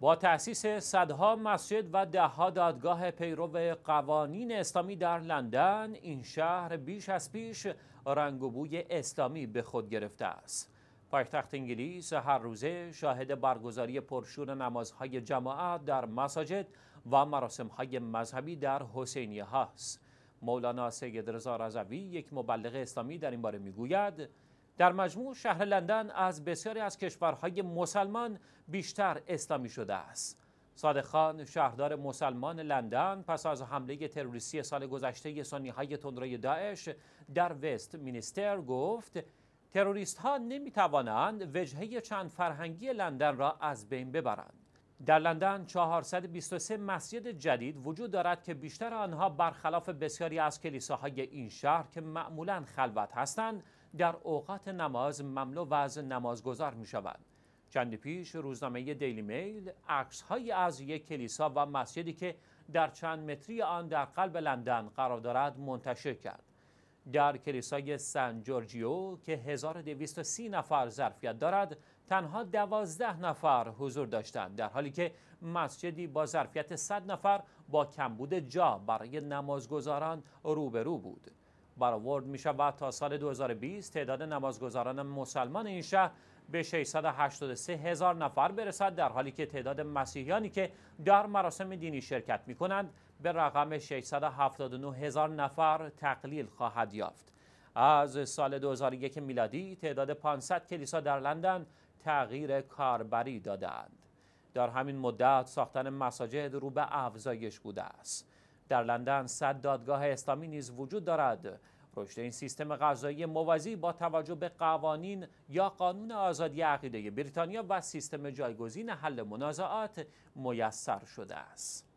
با تأسیس صدها مسجد و دهها دادگاه پیرو قوانین اسلامی در لندن این شهر بیش از پیش رنگ و بوی اسلامی به خود گرفته است پایتخت انگلیس هر روزه شاهد برگزاری پرشور نمازهای جماعت در مساجد و مراسمهای مذهبی در حسینیه هاست مولانا سید رضا رضوی یک مبلغ اسلامی در این باره میگوید در مجموع شهر لندن از بسیاری از کشورهای مسلمان بیشتر اسلامی شده است. صادق خان شهردار مسلمان لندن پس از حمله تروریستی سال گذشته سنی های تندروی داعش در وست مینستر گفت تروریست ها نمی توانند وجهه چند فرهنگی لندن را از بین ببرند. در لندن 423 مسجد جدید وجود دارد که بیشتر آنها برخلاف بسیاری از کلیساهای این شهر که معمولا خلوت هستند در اوقات نماز مملو و از نمازگذار می شود. چندی پیش روزنامه دیلی میل عکسهایی از یک کلیسا و مسجدی که در چند متری آن در قلب لندن قرار دارد منتشر کرد. در کلیسای سن جورجیو که 1230 نفر ظرفیت دارد تنها 12 نفر حضور داشتند در حالی که مسجدی با ظرفیت 100 نفر با کمبود جا برای نمازگزاران روبرو بود برآورد می شود تا سال 2020 تعداد نمازگزاران مسلمان این شهر به 683 هزار نفر برسد در حالی که تعداد مسیحیانی که در مراسم دینی شرکت می کنند به رقم 679 هزار نفر تقلیل خواهد یافت. از سال 2001 میلادی تعداد 500 کلیسا در لندن تغییر کاربری دادند. در همین مدت ساختن مساجد رو به افزایش بوده است. در لندن 100 دادگاه اسلامی نیز وجود دارد رشد این سیستم غذایی موازی با توجه به قوانین یا قانون آزادی عقیده بریتانیا و سیستم جایگزین حل منازعات میسر شده است